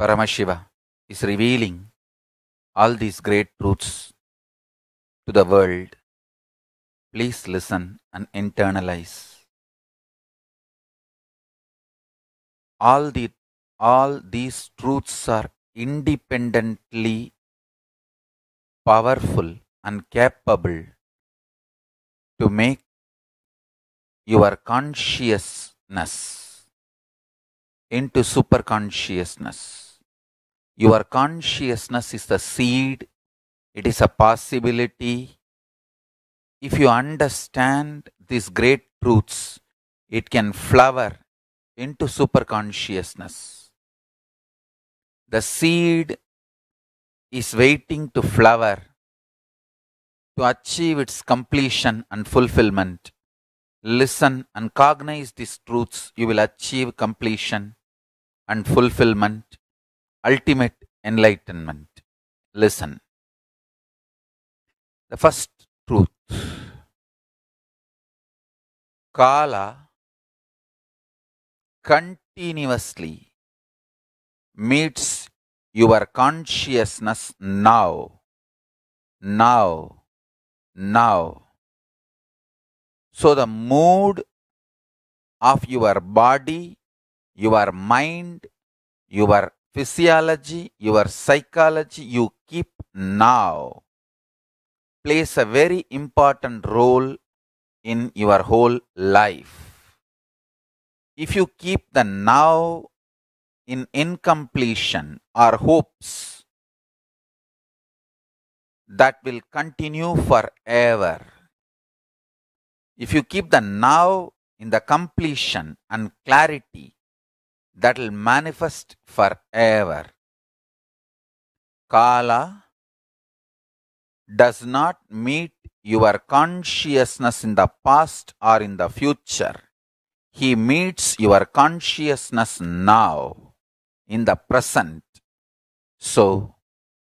Paramashiva is revealing all these great truths to the world. Please listen and internalize. All, the, all these truths are independently powerful and capable to make your consciousness into superconsciousness. Your consciousness is the seed, it is a possibility. If you understand these great truths, it can flower into super consciousness. The seed is waiting to flower to achieve its completion and fulfillment. Listen and cognize these truths, you will achieve completion and fulfillment ultimate enlightenment. Listen. The first truth Kala continuously meets your consciousness now, now, now. So the mood of your body, your mind, your physiology, your psychology you keep now plays a very important role in your whole life. If you keep the now in incompletion or hopes, that will continue forever. If you keep the now in the completion and clarity, that will manifest forever. Kala does not meet your consciousness in the past or in the future. He meets your consciousness now, in the present. So,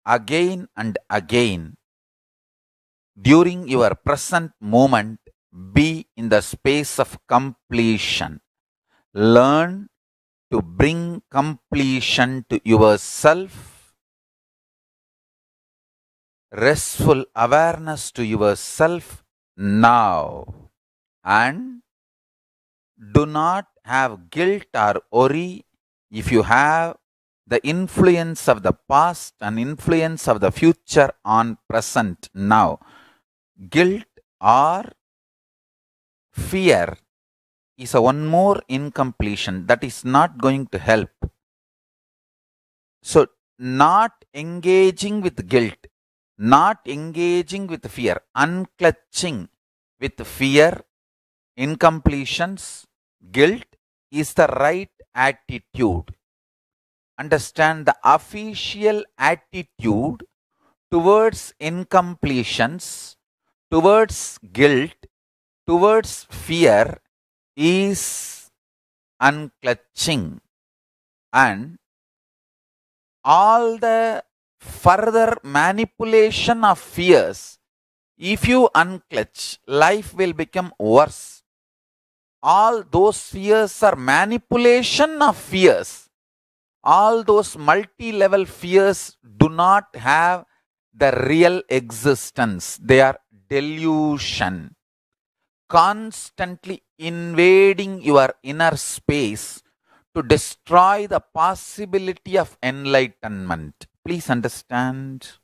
again and again, during your present moment, be in the space of completion. Learn to bring completion to yourself, restful awareness to yourself now, and do not have guilt or worry if you have the influence of the past and influence of the future on present now. Guilt or fear is a one more incompletion that is not going to help. So not engaging with guilt, not engaging with fear, unclutching with fear, incompletions, guilt is the right attitude. Understand the official attitude towards incompletions, towards guilt, towards fear is unclutching and all the further manipulation of fears if you unclutch life will become worse all those fears are manipulation of fears all those multi-level fears do not have the real existence they are delusion constantly invading your inner space to destroy the possibility of enlightenment. Please understand.